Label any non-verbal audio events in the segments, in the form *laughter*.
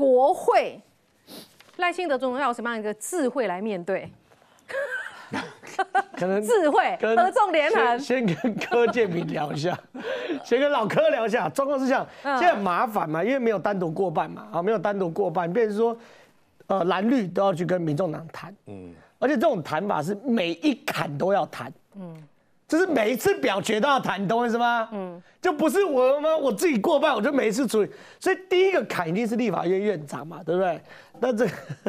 国会赖幸德总统要什么样一个智慧来面对？可能智慧合众联衡先跟柯建铭聊一下，*laughs* 先跟老柯聊一下。状况是这样，现在很麻烦嘛，因为没有单独过半嘛，啊，没有单独过半，变成说，呃，蓝绿都要去跟民众党谈，嗯，而且这种谈法是每一坎都要谈，嗯。就是每一次表决都要谈，你懂我意思吗？嗯，就不是我吗？我自己过半，我就每一次处理。所以第一个坎一定是立法院院长嘛，对不对？那这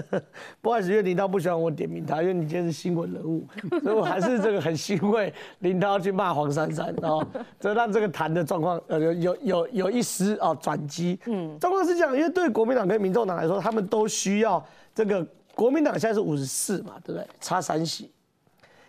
*laughs* 不好意思，因为领导不喜欢我点名他，因为你今天是新闻人物，所以我还是这个很欣慰，林涛去骂黄珊珊哦，这让这个谈的状况呃有有有有一丝啊转机。嗯，状况是这样，因为对国民党跟民众党来说，他们都需要这个国民党现在是五十四嘛，对不对？差三席，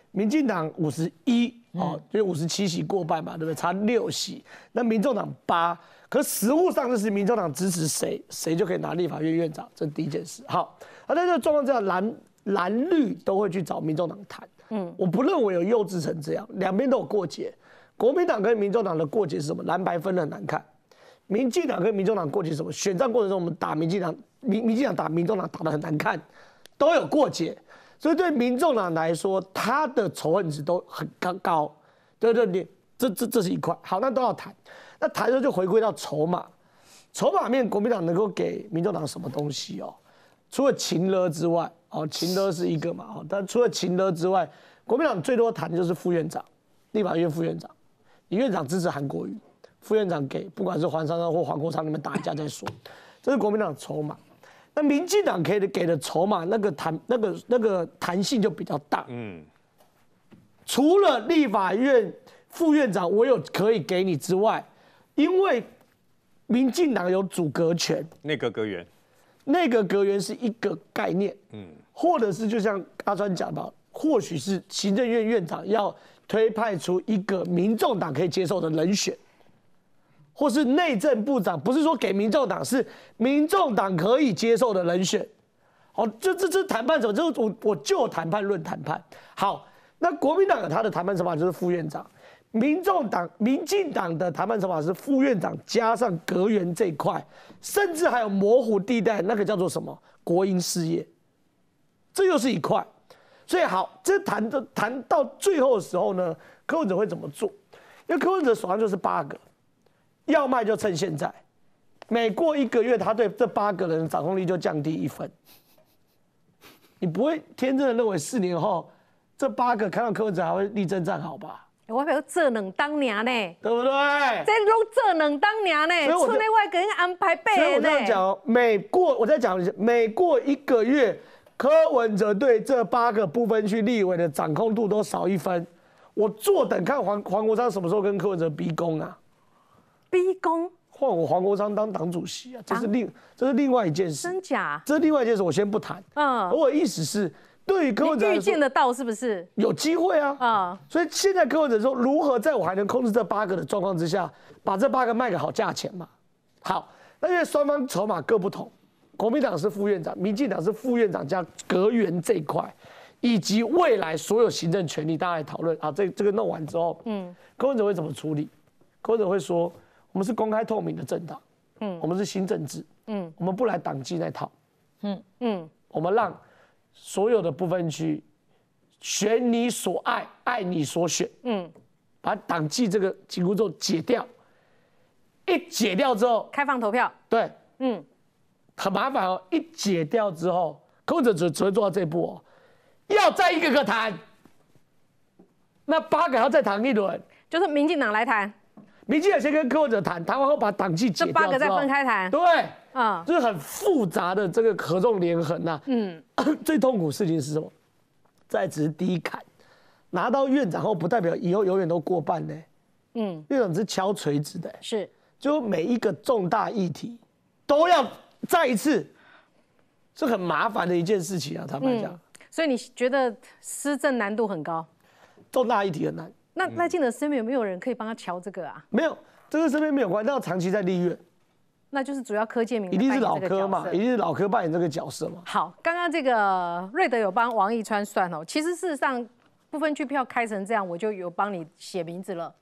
民进党五十一。哦，因五十七席过半嘛，对不对？差六席，那民众党八，可实物上就是民众党支持谁，谁就可以拿立法院院长。这是第一件事。好，那在这个状况之下，蓝蓝绿都会去找民众党谈。嗯，我不认为有幼稚成这样，两边都有过节。国民党跟民众党的过节是什么？蓝白分的难看。民进党跟民众党过节什么？选战过程中我们打民进党，民民进党打民众党打的很难看，都有过节。所以对民众党来说，他的仇恨值都很高高，对不对？这这这是一块好，那都要谈。那谈了就回归到筹码，筹码面国民党能够给民众党什么东西哦？除了情勒之外，哦，情勒是一个嘛，哦，但除了情勒之外，国民党最多谈的就是副院长，立法院副院长，李院长支持韩国瑜，副院长给不管是黄珊珊或黄国昌，你们打架再说，这是国民党筹码。那民进党可以给的筹码，那个弹、那个、那个弹性就比较大。嗯，除了立法院副院长，我有可以给你之外，因为民进党有阻隔权。内阁阁员，内阁阁员是一个概念。嗯，或者是就像阿川讲的，或许是行政院院长要推派出一个民众党可以接受的人选。或是内政部长，不是说给民众党，是民众党可以接受的人选。好，这这这谈判者，就我我就谈判论谈判。好，那国民党他的谈判手法就是副院长，民众党、民进党的谈判手法是副院长加上阁员这块，甚至还有模糊地带，那个叫做什么国营事业，这又是一块。所以好，这谈的谈到最后的时候呢，柯文哲会怎么做？因为柯文哲手上就是八个。要卖就趁现在，每过一个月，他对这八个人掌控力就降低一分。你不会天真的认为四年后，这八个看到柯文哲还会力争站好吧？外表这能当娘呢？对不对？这弄这能当娘呢？所村内外人安排备所以我跟你讲哦，每过我再讲每过一个月，柯文哲对这八个部分区立委的掌控度都少一分。我坐等看黄黄国昌什么时候跟柯文哲逼宫啊？逼宫换我黄国昌当党主席啊！这是另这是另外一件事，真假？这是另外一件事，我先不谈。嗯，我意思是，对，可以预见得到是不是？有机会啊啊！所以现在，柯文哲说，如何在我还能控制这八个的状况之下，把这八个卖个好价钱嘛？好，那因为双方筹码各不同，国民党是副院长，民进党是副院长加隔员这块，以及未来所有行政权力，大家来讨论啊。这这个弄完之后，嗯，柯文哲会怎么处理？柯文哲会说。我们是公开透明的政党，嗯，我们是新政治，嗯，我们不来党纪那套，嗯嗯，我们让所有的部分区选你所爱，爱你所选，嗯，把党纪这个紧箍咒解掉，一解掉之后，开放投票，对，嗯，很麻烦哦，一解掉之后，控制只只会做到这一步哦，要再一个个谈，那八个要再谈一轮，就是民进党来谈。民进党先跟各党者谈，谈完后把党纪这八个再分开谈。对，嗯，就是很复杂的这个合纵连横呐。嗯，*coughs* 最痛苦事情是什么？在职低坎，拿到院长后不代表以后永远都过半呢。嗯，院长是敲锤子的。是，就每一个重大议题都要再一次，是很麻烦的一件事情啊。他们讲，所以你觉得施政难度很高？重大议题很难。那赖静的身边有没有人可以帮他瞧这个啊？没有，这个身边没有关，那要长期在立院。那就是主要柯建明一定是老柯嘛，一定是老柯扮演这个角色嘛。好，刚刚这个瑞德有帮王一川算哦，其实事实上部分区票开成这样，我就有帮你写名字了。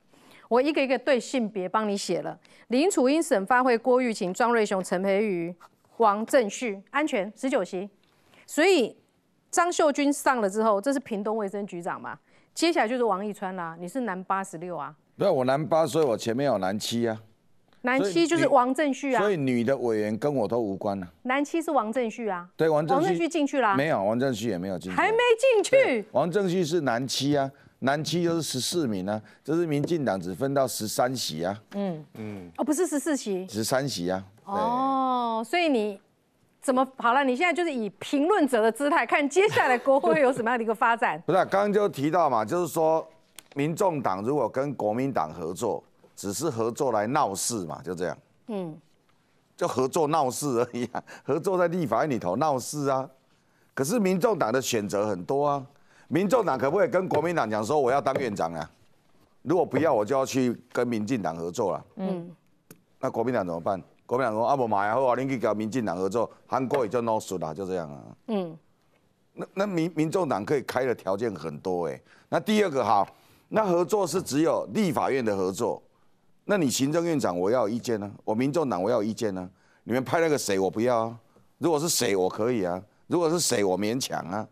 我一个一个对性别帮你写了：林楚英、沈发会、郭玉琴、庄瑞雄、陈培瑜、王正旭、安全十九席。所以张秀君上了之后，这是屏东卫生局长嘛？接下来就是王一川啦，你是男八十六啊？对，我男八，所以我前面有男七啊。男七就是王正旭啊。所以女的委员跟我都无关啊。男七是王正旭啊。对，王正旭进去了。没有，王正旭也没有进。还没进去。王正旭是男七啊，男七就是十四名啊，这是民进党只分到十三席啊。嗯嗯。哦，不是十四席。十三席啊。哦，所以你。怎么好了？你现在就是以评论者的姿态看接下来国会有什么样的一个发展？*laughs* 不是，刚刚就提到嘛，就是说民众党如果跟国民党合作，只是合作来闹事嘛，就这样。嗯，就合作闹事而已，啊，*laughs* 合作在立法院里头闹事啊。可是民众党的选择很多啊，民众党可不可以跟国民党讲说我要当院长啊？如果不要，我就要去跟民进党合作了。嗯，那国民党怎么办？国民党阿不买啊，好，您可以跟民进党合作，韩国也叫老鼠啦，就这样啊。嗯，那那民民众党可以开的条件很多哎。那第二个哈，那合作是只有立法院的合作，那你行政院长我要有意见呢，我民众党我要有意见呢，你们派那个谁我不要啊？如果是谁我可以啊？如果是谁我勉强啊？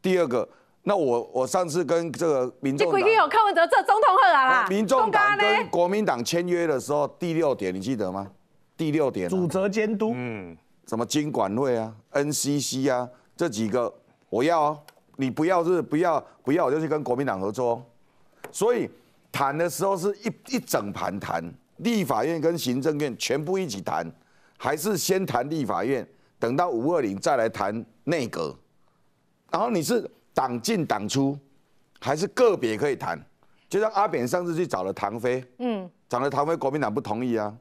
第二个，那我我上次跟这个民众，这不一定有柯文哲这总统去啊啦。民众党跟国民党签约的时候，第六点你记得吗？第六点，主责监督，嗯，什么经管会啊，NCC 啊，这几个我要啊，你不要是不要不要，我就去跟国民党合作。所以谈的时候是一一整盘谈，立法院跟行政院全部一起谈，还是先谈立法院，等到五二零再来谈内阁。然后你是党进党出，还是个别可以谈？就像阿扁上次去找了唐飞，嗯，找了唐飞，国民党不同意啊。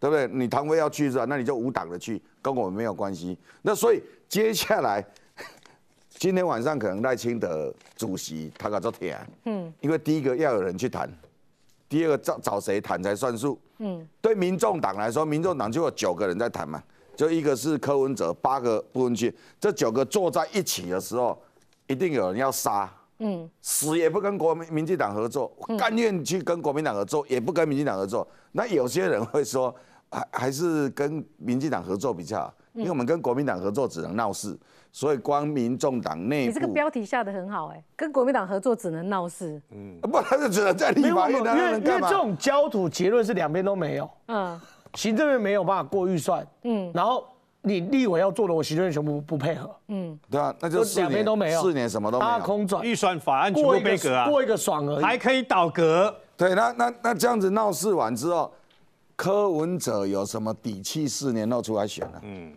对不对？你唐飞要去是吧？那你就无党的去，跟我们没有关系。那所以接下来，*laughs* 今天晚上可能赖清德主席他搞这天，嗯，因为第一个要有人去谈，第二个找找谁谈才算数，嗯。对民众党来说，民众党就有九个人在谈嘛，就一个是柯文哲，八个不分区，这九个坐在一起的时候，一定有人要杀，嗯，死也不跟国民民进党合作，甘愿去跟国民党合作，也不跟民进党合作。那有些人会说。还还是跟民进党合作比较好，因为我们跟国民党合作只能闹事，所以光民众党内你这个标题下的很好哎，跟国民党合作只能闹事。嗯，不，*laughs* 他就只能在立法院。因为因为这种焦土结论是两边都没有。嗯，行政院没有办法过预算。嗯，然后你立委要做的，我行政院全部不配合。嗯，对啊，那就两边都没有，四年什么都空转，预算法案全部过一个爽而已，还可以倒阁。对，那那那这样子闹事完之后。柯文哲有什么底气四年后出来选呢？嗯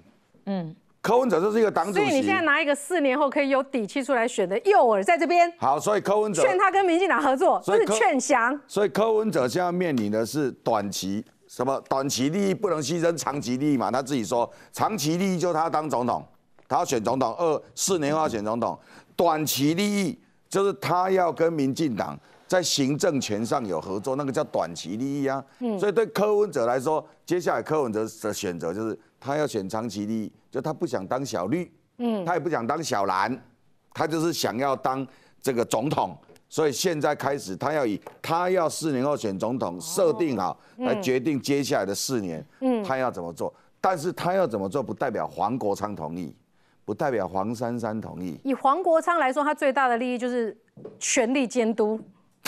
嗯，柯文哲就是一个党主席，所以你现在拿一个四年后可以有底气出来选的诱饵在这边。好，所以柯文哲劝他跟民进党合作，所是劝降。所以柯文哲现在面临的是短期什么？短期利益不能牺牲长期利益嘛？他自己说，长期利益就他当总统，他要选总统，二四年要选总统，短期利益就是他要跟民进党。在行政权上有合作，那个叫短期利益啊。嗯，所以对柯文哲来说，接下来柯文哲的选择就是他要选长期利益，就他不想当小绿，嗯，他也不想当小蓝，他就是想要当这个总统。所以现在开始，他要以他要四年后选总统设定好，来决定接下来的四年，嗯，他要怎么做？但是他要怎么做，不代表黄国昌同意，不代表黄珊珊同意。以黄国昌来说，他最大的利益就是权力监督。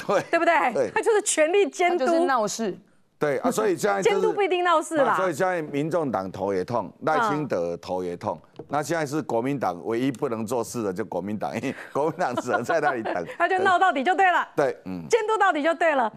对，对不对？他就是全力监督闹事，对啊，*laughs* 所以现在监督不一定闹事啦。所以现在民众党头也痛，赖清德头也痛。那现在是国民党唯一不能做事的，就国民党，因 *laughs* 为国民党只能在那里等，*laughs* 他就闹到底就对了。对，嗯，监督到底就对了。